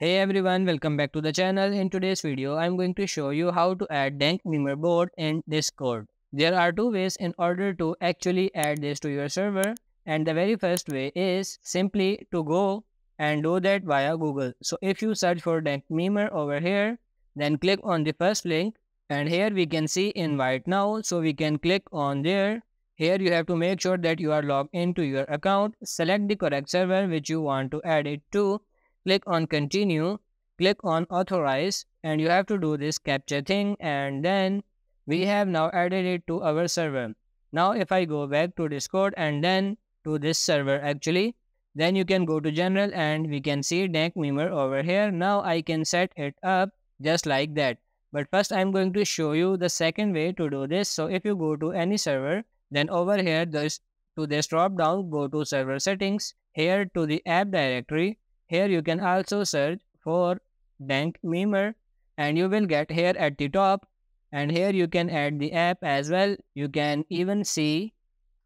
Hey everyone, welcome back to the channel. In today's video, I'm going to show you how to add Dank Mimer board in Discord. There are two ways in order to actually add this to your server. And the very first way is simply to go and do that via Google. So if you search for Dank Mimer over here, then click on the first link. And here we can see invite now. So we can click on there. Here you have to make sure that you are logged into your account. Select the correct server which you want to add it to click on continue, click on authorize and you have to do this capture thing and then we have now added it to our server. Now if I go back to Discord and then to this server actually, then you can go to general and we can see dank memer over here. Now I can set it up just like that. But first I'm going to show you the second way to do this. So if you go to any server, then over here this to this drop down, go to server settings, here to the app directory, here you can also search for bank Memer and you will get here at the top and here you can add the app as well. You can even see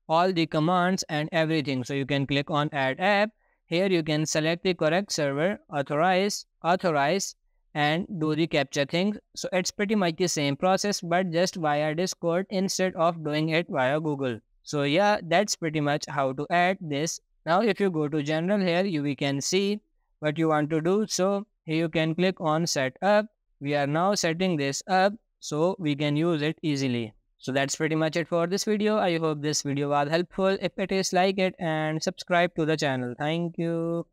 all the commands and everything. So you can click on add app. Here you can select the correct server, authorize, authorize and do the capture thing. So it's pretty much the same process but just via Discord instead of doing it via Google. So yeah, that's pretty much how to add this. Now if you go to general here, you we can see what you want to do. So you can click on set up. We are now setting this up so we can use it easily. So that's pretty much it for this video. I hope this video was helpful. If it is, like it and subscribe to the channel. Thank you.